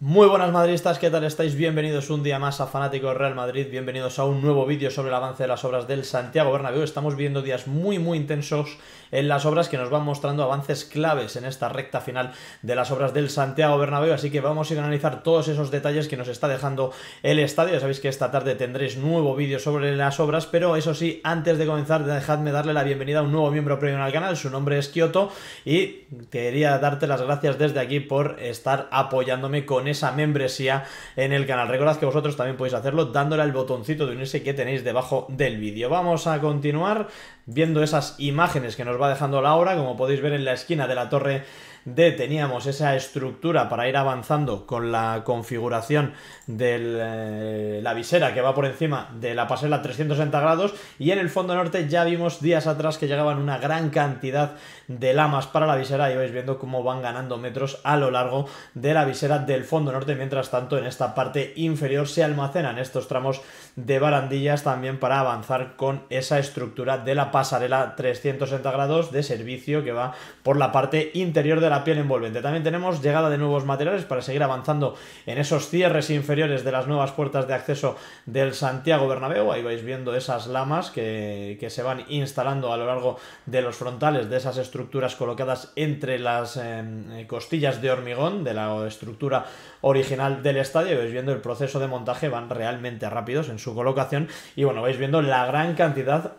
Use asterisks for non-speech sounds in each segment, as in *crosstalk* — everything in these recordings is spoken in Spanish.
Muy buenas madridistas, ¿qué tal estáis? Bienvenidos un día más a Fanático Real Madrid, bienvenidos a un nuevo vídeo sobre el avance de las obras del Santiago Bernabéu. Estamos viendo días muy muy intensos en las obras que nos van mostrando avances claves en esta recta final de las obras del Santiago Bernabéu, así que vamos a ir a analizar todos esos detalles que nos está dejando el estadio. Ya sabéis que esta tarde tendréis nuevo vídeo sobre las obras, pero eso sí, antes de comenzar dejadme darle la bienvenida a un nuevo miembro premium al canal, su nombre es Kioto y quería darte las gracias desde aquí por estar apoyándome con esa membresía en el canal. Recordad que vosotros también podéis hacerlo dándole al botoncito de unirse que tenéis debajo del vídeo. Vamos a continuar viendo esas imágenes que nos va dejando la hora, como podéis ver en la esquina de la torre de teníamos esa estructura para ir avanzando con la configuración de eh, la visera que va por encima de la pasarela 360 grados y en el fondo norte ya vimos días atrás que llegaban una gran cantidad de lamas para la visera y vais viendo cómo van ganando metros a lo largo de la visera del fondo norte mientras tanto en esta parte inferior se almacenan estos tramos de barandillas también para avanzar con esa estructura de la pasarela 360 grados de servicio que va por la parte interior la piel envolvente. También tenemos llegada de nuevos materiales para seguir avanzando en esos cierres inferiores de las nuevas puertas de acceso del Santiago Bernabéu. Ahí vais viendo esas lamas que, que se van instalando a lo largo de los frontales de esas estructuras colocadas entre las em, eh, costillas de hormigón de la estructura original del estadio. Y vais viendo el proceso de montaje, van realmente rápidos en su colocación. Y bueno, vais viendo la gran cantidad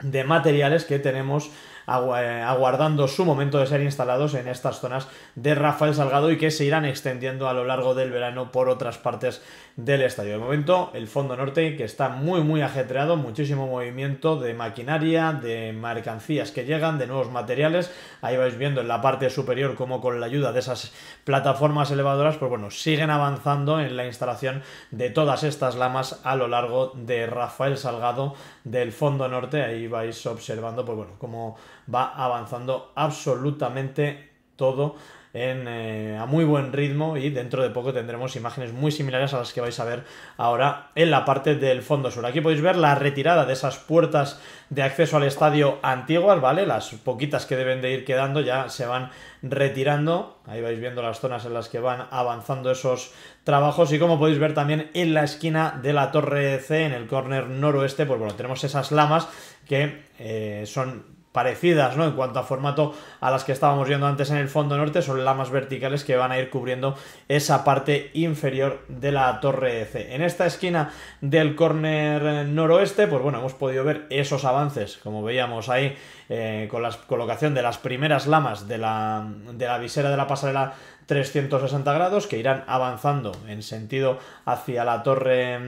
de materiales que tenemos eh, aguardando su momento de ser instalados en estas zonas de Rafael Salgado y que se irán extendiendo a lo largo del verano por otras partes del estadio. De momento, el fondo norte que está muy muy ajetreado, muchísimo movimiento de maquinaria, de mercancías que llegan, de nuevos materiales. Ahí vais viendo en la parte superior como con la ayuda de esas plataformas elevadoras, pues bueno, siguen avanzando en la instalación de todas estas lamas a lo largo de Rafael Salgado del fondo norte. Ahí vais observando, pues bueno, cómo va avanzando absolutamente todo en, eh, a muy buen ritmo y dentro de poco tendremos imágenes muy similares a las que vais a ver ahora en la parte del fondo sur. Aquí podéis ver la retirada de esas puertas de acceso al estadio antiguas, ¿vale? Las poquitas que deben de ir quedando ya se van retirando. Ahí vais viendo las zonas en las que van avanzando esos trabajos y como podéis ver también en la esquina de la torre C, en el córner noroeste, pues bueno, tenemos esas lamas que eh, son parecidas, ¿no? En cuanto a formato a las que estábamos viendo antes en el fondo norte, son lamas verticales que van a ir cubriendo esa parte inferior de la torre C. En esta esquina del córner noroeste, pues bueno, hemos podido ver esos avances, como veíamos ahí, eh, con la colocación de las primeras lamas de la, de la visera de la pasarela 360 grados que irán avanzando en sentido hacia la torre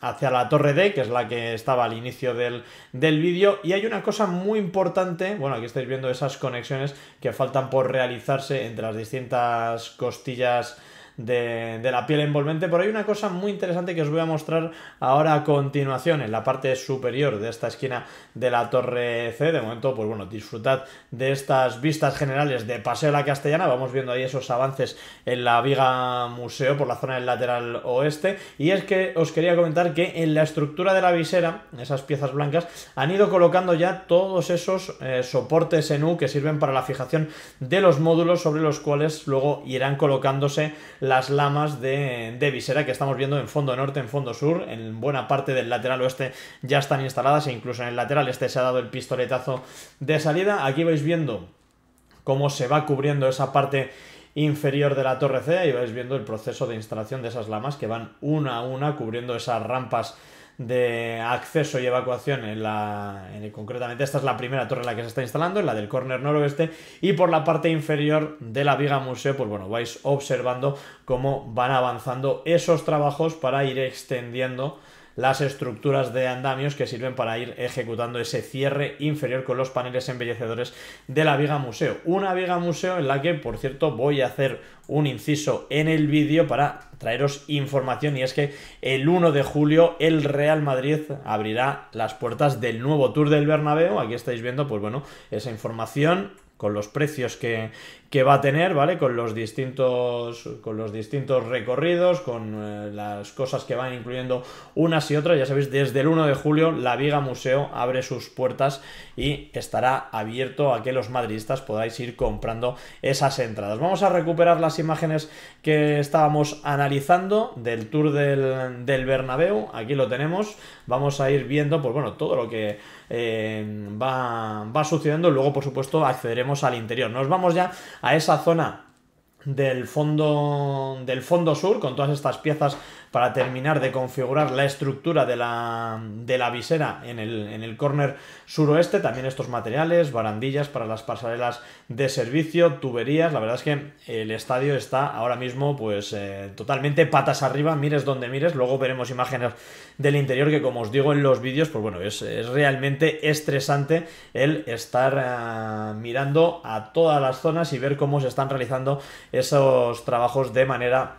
hacia la torre D que es la que estaba al inicio del, del vídeo y hay una cosa muy importante bueno aquí estáis viendo esas conexiones que faltan por realizarse entre las distintas costillas de, de, la piel envolvente. Pero hay una cosa muy interesante que os voy a mostrar ahora a continuación en la parte superior de esta esquina de la Torre C. De momento, pues bueno, disfrutad de estas vistas generales de Paseo de la Castellana. Vamos viendo ahí esos avances en la viga museo por la zona del lateral oeste. Y es que os quería comentar que en la estructura de la visera, esas piezas blancas, han ido colocando ya todos esos eh, soportes en U que sirven para la fijación de los módulos sobre los cuales luego irán colocándose las lamas de, visera que estamos viendo en fondo norte, en fondo sur, en buena parte del lateral oeste ya están instaladas e incluso en el lateral este se ha dado el pistoletazo de salida. Aquí vais viendo cómo se va cubriendo esa parte inferior de la torre C y vais viendo el proceso de instalación de esas lamas que van una a una cubriendo esas rampas de acceso y evacuación en la concretamente esta es la primera torre en la que se está instalando en la del corner noroeste y por la parte inferior de la viga museo pues bueno vais observando cómo van avanzando esos trabajos para ir extendiendo las estructuras de andamios que sirven para ir ejecutando ese cierre inferior con los paneles embellecedores de la viga museo. Una viga museo en la que, por cierto, voy a hacer un inciso en el vídeo para traeros información y es que el 1 de julio el Real Madrid abrirá las puertas del nuevo Tour del Bernabéu. Aquí estáis viendo, pues bueno, esa información con los precios que, que va a tener, ¿vale? Con los distintos, con los distintos recorridos, con eh, las cosas que van incluyendo unas y otras. Ya sabéis, desde el 1 de julio la Viga Museo abre sus puertas y estará abierto a que los madridistas podáis ir comprando esas entradas. Vamos a recuperar las imágenes que estábamos analizando del tour del, del Bernabéu. Aquí lo tenemos. Vamos a ir viendo, pues bueno, todo lo que eh, va, va sucediendo. Luego, por supuesto, accederemos al interior. Nos vamos ya a esa zona del fondo del fondo sur con todas estas piezas para terminar de configurar la estructura de la, visera en el, en el córner suroeste. También estos materiales, barandillas para las pasarelas de servicio, tuberías. La verdad es que el estadio está ahora mismo pues eh, totalmente patas arriba, mires donde mires. Luego veremos imágenes del interior que como os digo en los vídeos, pues bueno, es, realmente estresante el estar eh, mirando a todas las zonas y ver cómo se están realizando esos trabajos de manera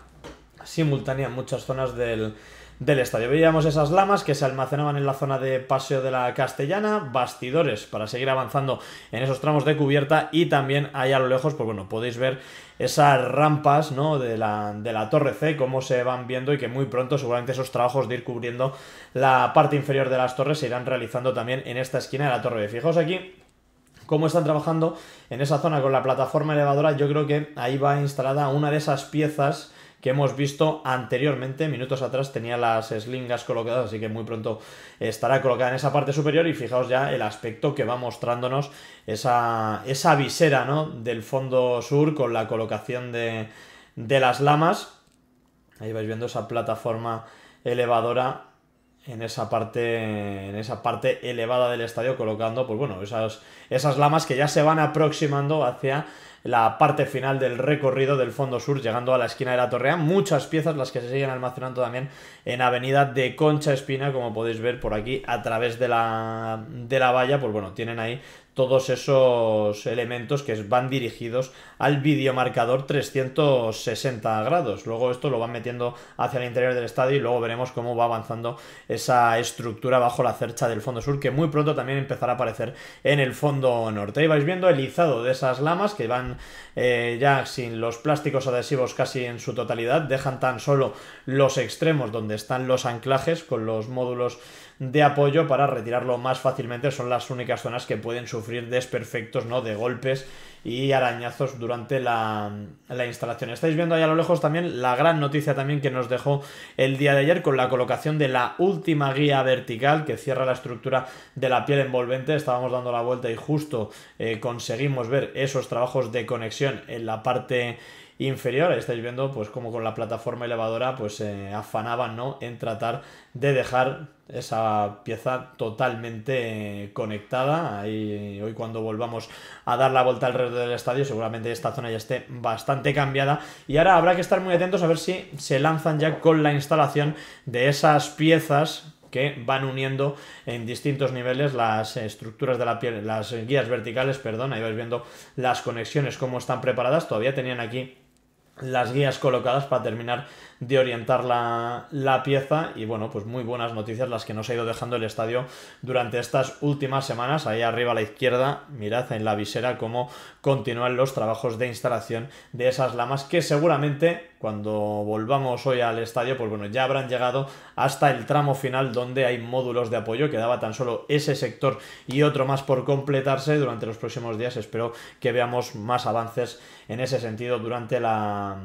simultánea en muchas zonas del, del estadio. Veíamos esas lamas que se almacenaban en la zona de paseo de la Castellana, bastidores para seguir avanzando en esos tramos de cubierta y también ahí a lo lejos, pues bueno, podéis ver esas rampas ¿no? de, la, de la Torre C, cómo se van viendo y que muy pronto seguramente esos trabajos de ir cubriendo la parte inferior de las torres se irán realizando también en esta esquina de la Torre B. Fijaos aquí cómo están trabajando en esa zona con la plataforma elevadora, yo creo que ahí va instalada una de esas piezas que hemos visto anteriormente. Minutos atrás tenía las slingas colocadas, así que muy pronto estará colocada en esa parte superior y fijaos ya el aspecto que va mostrándonos esa, esa visera ¿no? del fondo sur con la colocación de, de las lamas. Ahí vais viendo esa plataforma elevadora en esa parte en esa parte elevada del estadio colocando pues bueno esas esas lamas que ya se van aproximando hacia la parte final del recorrido del fondo sur llegando a la esquina de la Torrea muchas piezas las que se siguen almacenando también en Avenida de Concha Espina como podéis ver por aquí a través de la de la valla pues bueno tienen ahí todos esos elementos que van dirigidos al videomarcador 360 grados. Luego esto lo van metiendo hacia el interior del estadio y luego veremos cómo va avanzando esa estructura bajo la cercha del fondo sur, que muy pronto también empezará a aparecer en el fondo norte. Ahí vais viendo el izado de esas lamas que van eh, ya sin los plásticos adhesivos casi en su totalidad, dejan tan solo los extremos donde están los anclajes con los módulos de apoyo para retirarlo más fácilmente. Son las únicas zonas que pueden sufrir desperfectos, ¿no? De golpes y arañazos durante la, instalación. Estáis viendo ahí a lo lejos también la gran noticia también que nos dejó el día de ayer con la colocación de la última guía vertical que cierra la estructura de la piel envolvente. Estábamos dando la vuelta y justo eh, conseguimos ver esos trabajos de conexión en la parte inferior. Ahí estáis viendo pues como con la plataforma elevadora pues eh, afanaban ¿no? en tratar de dejar esa pieza totalmente eh, conectada. Eh, hoy cuando volvamos a dar la vuelta alrededor del estadio seguramente esta zona ya esté bastante cambiada y ahora habrá que estar muy atentos a ver si se lanzan ya con la instalación de esas piezas que van uniendo en distintos niveles las estructuras de la piel, las guías verticales, perdón, ahí vais viendo las conexiones, cómo están preparadas. Todavía tenían aquí las guías colocadas para terminar de orientar la, pieza y bueno, pues muy buenas noticias las que nos ha ido dejando el estadio durante estas últimas semanas. Ahí arriba a la izquierda, mirad en la visera cómo continúan los trabajos de instalación de esas lamas que seguramente cuando volvamos hoy al estadio, pues bueno, ya habrán llegado hasta el tramo final donde hay módulos de apoyo. Quedaba tan solo ese sector y otro más por completarse. Durante los próximos días espero que veamos más avances en ese sentido durante la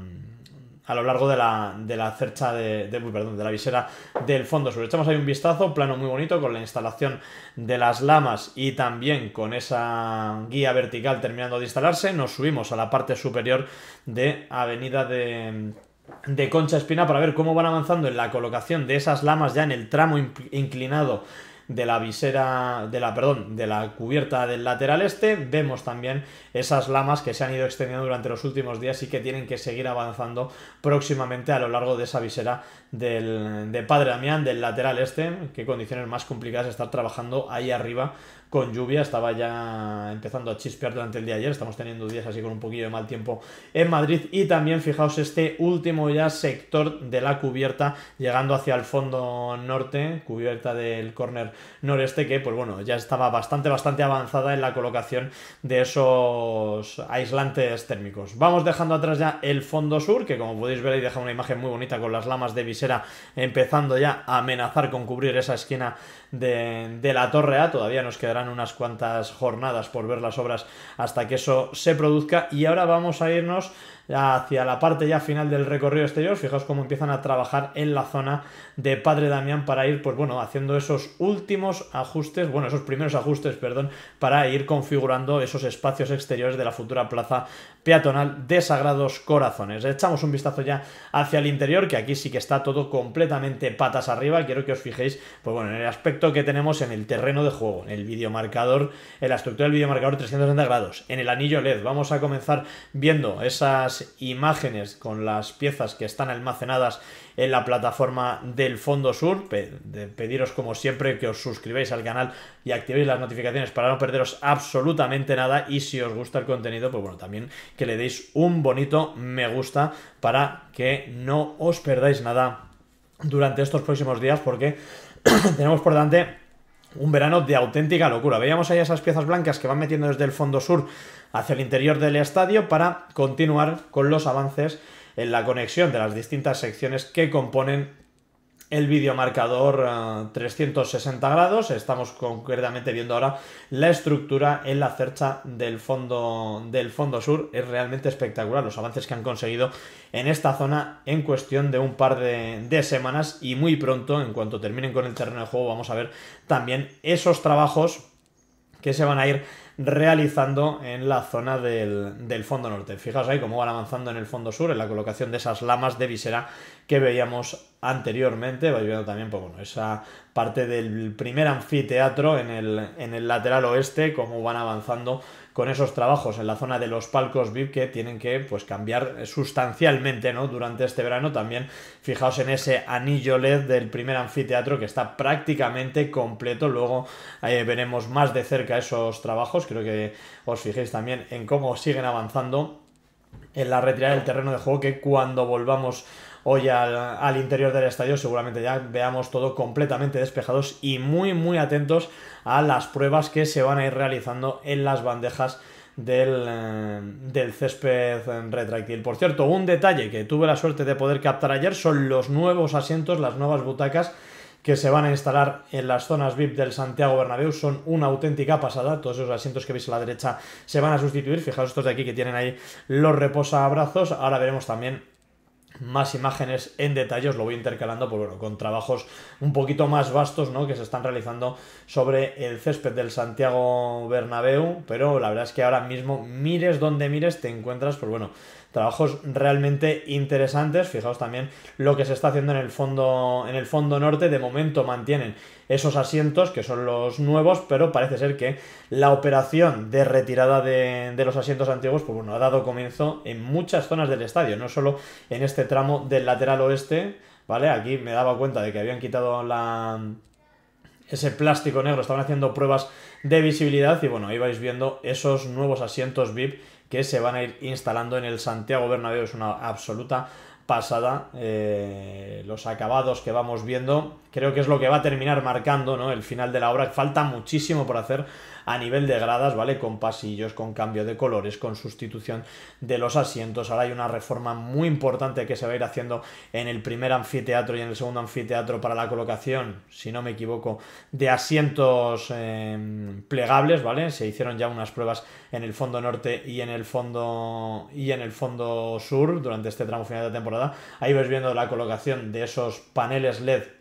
a lo largo de la, de la cercha de, de, perdón, de la visera del fondo sobre Echamos ahí un vistazo, plano muy bonito con la instalación de las lamas y también con esa guía vertical terminando de instalarse. Nos subimos a la parte superior de Avenida de de Concha Espina para ver cómo van avanzando en la colocación de esas lamas ya en el tramo inclinado de la visera, de la, perdón, de la cubierta del lateral este, vemos también esas lamas que se han ido extendiendo durante los últimos días y que tienen que seguir avanzando próximamente a lo largo de esa visera del, de Padre Damián, del lateral este, qué condiciones más complicadas estar trabajando ahí arriba con lluvia, estaba ya empezando a chispear durante el día de ayer, estamos teniendo días así con un poquillo de mal tiempo en Madrid y también fijaos este último ya sector de la cubierta llegando hacia el fondo norte, cubierta del córner noreste que, pues bueno, ya estaba bastante, bastante avanzada en la colocación de esos aislantes térmicos. Vamos dejando atrás ya el fondo sur, que como podéis ver ahí deja una imagen muy bonita con las lamas de visera empezando ya a amenazar con cubrir esa esquina de, la Torre A. Todavía nos quedarán unas cuantas jornadas por ver las obras hasta que eso se produzca. Y ahora vamos a irnos hacia la parte ya final del recorrido exterior. Fijaos cómo empiezan a trabajar en la zona de Padre Damián para ir, pues bueno, haciendo esos últimos ajustes, bueno, esos primeros ajustes, perdón, para ir configurando esos espacios exteriores de la futura plaza peatonal de Sagrados Corazones. Echamos un vistazo ya hacia el interior, que aquí sí que está todo completamente patas arriba. Quiero que os fijéis, pues bueno, en el aspecto que tenemos en el terreno de juego, en el videomarcador, en la estructura del videomarcador 360 grados, en el anillo LED. Vamos a comenzar viendo esas imágenes con las piezas que están almacenadas en la plataforma del Fondo Sur. pediros como siempre que os suscribáis al canal y activéis las notificaciones para no perderos absolutamente nada. Y si os gusta el contenido, pues bueno, también que le deis un bonito me gusta para que no os perdáis nada durante estos próximos días porque *coughs* tenemos por delante un verano de auténtica locura. Veíamos ahí esas piezas blancas que van metiendo desde el fondo sur hacia el interior del estadio para continuar con los avances en la conexión de las distintas secciones que componen el videomarcador 360 ah, grados. Estamos concretamente viendo ahora la estructura en la cercha del fondo, del fondo sur. Es realmente espectacular los avances que han conseguido en esta zona en cuestión de un par de, semanas y muy pronto, en cuanto terminen con el terreno de juego, vamos a ver también esos trabajos que se van a ir realizando en la zona del, del, fondo norte. Fijaos ahí cómo van avanzando en el fondo sur, en la colocación de esas lamas de visera que veíamos anteriormente, vais viendo también pues, bueno, esa parte del primer anfiteatro en el, en el lateral oeste, cómo van avanzando con esos trabajos en la zona de los palcos VIP que tienen que pues, cambiar sustancialmente ¿no? durante este verano. También fijaos en ese anillo LED del primer anfiteatro que está prácticamente completo. Luego eh, veremos más de cerca esos trabajos. Creo que os fijéis también en cómo siguen avanzando en la retirada del terreno de juego que cuando volvamos Hoy al, interior del estadio seguramente ya veamos todo completamente despejados y muy muy atentos a las pruebas que se van a ir realizando en las bandejas del, eh, del, césped retráctil. Por cierto, un detalle que tuve la suerte de poder captar ayer son los nuevos asientos, las nuevas butacas que se van a instalar en las zonas VIP del Santiago Bernabéu son una auténtica pasada. Todos esos asientos que veis a la derecha se van a sustituir. Fijaos estos de aquí que tienen ahí los reposabrazos. Ahora veremos también más imágenes en detalles, lo voy intercalando pues bueno, con trabajos un poquito más vastos ¿no? que se están realizando sobre el césped del Santiago Bernabéu, pero la verdad es que ahora mismo mires donde mires te encuentras pues bueno, trabajos realmente interesantes. Fijaos también lo que se está haciendo en el fondo, en el fondo norte. De momento mantienen esos asientos que son los nuevos, pero parece ser que la operación de retirada de, los asientos antiguos, pues bueno, ha dado comienzo en muchas zonas del estadio, no solo en este tramo del lateral oeste. ¿Vale? Aquí me daba cuenta de que habían quitado la, ese plástico negro, estaban haciendo pruebas de visibilidad y bueno, ahí vais viendo esos nuevos asientos VIP que se van a ir instalando en el Santiago Bernabéu. Es una absoluta pasada eh, los acabados que vamos viendo creo que es lo que va a terminar marcando ¿no? el final de la obra. Falta muchísimo por hacer a nivel de gradas, ¿vale? Con pasillos, con cambio de colores, con sustitución de los asientos. Ahora hay una reforma muy importante que se va a ir haciendo en el primer anfiteatro y en el segundo anfiteatro para la colocación, si no me equivoco, de asientos em, plegables, ¿vale? Se hicieron ya unas pruebas en el fondo norte y en el fondo y en el fondo sur durante este tramo final de temporada. Ahí vais viendo la colocación de esos paneles LED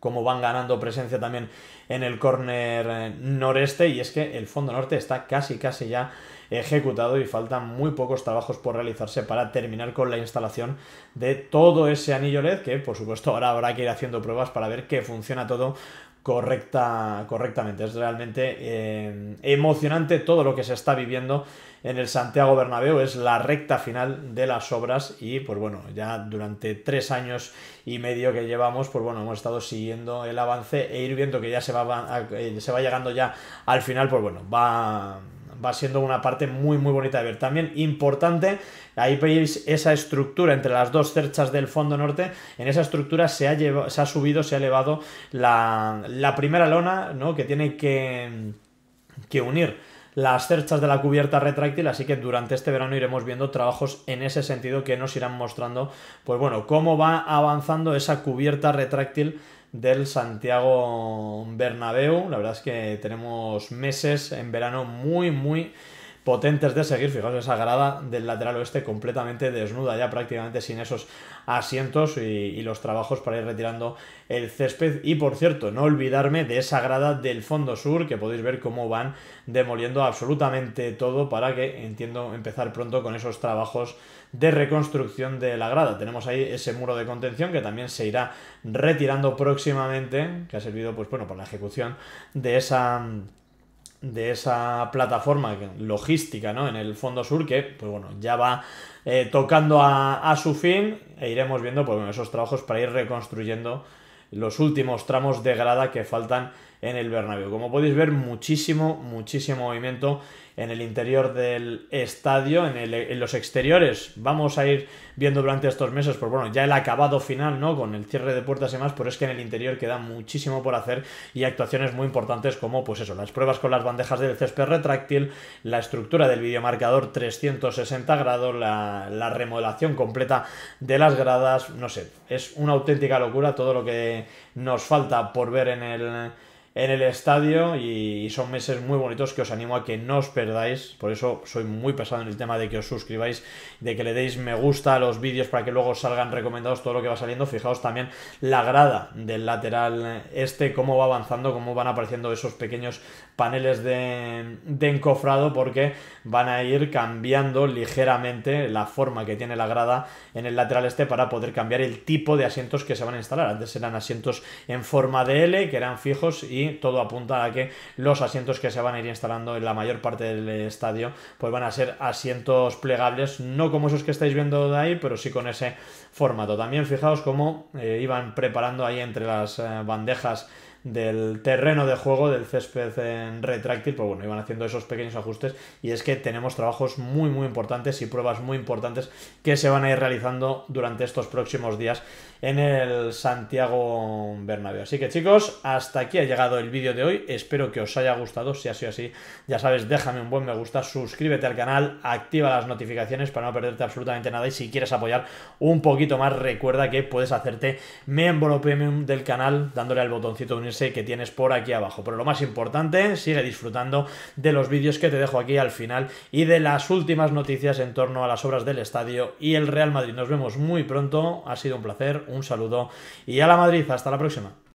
como van ganando presencia también en el corner eh, noreste y es que el fondo norte está casi casi ya ejecutado y faltan muy pocos trabajos por realizarse para terminar con la instalación de todo ese anillo LED que por supuesto ahora habrá que ir haciendo pruebas para ver que funciona todo correcta, correctamente. Es realmente eh, emocionante todo lo que se está viviendo en el Santiago Bernabéu. Es la recta final de las obras y, pues bueno, ya durante tres años y medio que llevamos, pues bueno, hemos estado siguiendo el avance e ir viendo que ya se va, eh, se va llegando ya al final, pues bueno, va va siendo una parte muy muy bonita de ver. También importante, ahí veis esa estructura entre las dos cerchas del fondo norte, en esa estructura se ha, se ha subido, se ha elevado la, la primera lona, ¿no? Que tiene que, que unir las cerchas de la cubierta retráctil, así que durante este verano iremos viendo trabajos en ese sentido que nos irán mostrando, pues bueno, cómo va avanzando esa cubierta retráctil del Santiago Bernabéu. La verdad es que tenemos meses en verano muy, muy potentes de seguir. Fijaos esa grada del lateral oeste completamente desnuda, ya prácticamente sin esos asientos y, y, los trabajos para ir retirando el césped. Y por cierto, no olvidarme de esa grada del fondo sur, que podéis ver cómo van demoliendo absolutamente todo para que, entiendo, empezar pronto con esos trabajos de reconstrucción de la grada. Tenemos ahí ese muro de contención que también se irá retirando próximamente, que ha servido pues bueno para la ejecución de esa de esa plataforma logística ¿no? en el fondo sur que pues bueno ya va eh, tocando a, su fin e iremos viendo pues, esos trabajos para ir reconstruyendo los últimos tramos de grada que faltan en el Bernabéu. Como podéis ver, muchísimo, muchísimo movimiento en el interior del estadio, en, los exteriores. Vamos a ir viendo durante estos meses, pues bueno, ya el acabado final, ¿no? Con el cierre de puertas y más, pero es que en el interior queda muchísimo por hacer y actuaciones muy importantes como, pues eso, las pruebas con las bandejas del césped retráctil, la estructura del videomarcador 360 grados, la remodelación completa de las gradas, no sé, es una auténtica locura todo lo que nos falta por ver en el en el estadio y son meses muy bonitos que os animo a que no os perdáis. Por eso soy muy pesado en el tema de que os suscribáis, de que le deis me gusta a los vídeos para que luego salgan recomendados todo lo que va saliendo. Fijaos también la grada del lateral este, cómo va avanzando, cómo van apareciendo esos pequeños paneles de, de encofrado porque van a ir cambiando ligeramente la forma que tiene la grada en el lateral este para poder cambiar el tipo de asientos que se van a instalar. Antes eran asientos en forma de L que eran fijos y todo apunta a que los asientos que se van a ir instalando en la mayor parte del estadio pues van a ser asientos plegables, no como esos que estáis viendo de ahí, pero sí con ese formato. También fijaos cómo eh, iban preparando ahí entre las eh, bandejas del terreno de juego, del césped en retráctil, pues bueno, iban haciendo esos pequeños ajustes y es que tenemos trabajos muy muy importantes y pruebas muy importantes que se van a ir realizando durante estos próximos días en el Santiago Bernabéu. Así que chicos, hasta aquí ha llegado el vídeo de hoy. Espero que os haya gustado. Si ha sido así, ya sabes, déjame un buen me gusta, suscríbete al canal, activa las notificaciones para no perderte absolutamente nada. Y si quieres apoyar un poquito más, recuerda que puedes hacerte miembro premium del canal dándole al botoncito de unirse que tienes por aquí abajo. Pero lo más importante, sigue disfrutando de los vídeos que te dejo aquí al final y de las últimas noticias en torno a las obras del estadio y el Real Madrid. Nos vemos muy pronto. Ha sido un placer un saludo y a la Madrid, hasta la próxima.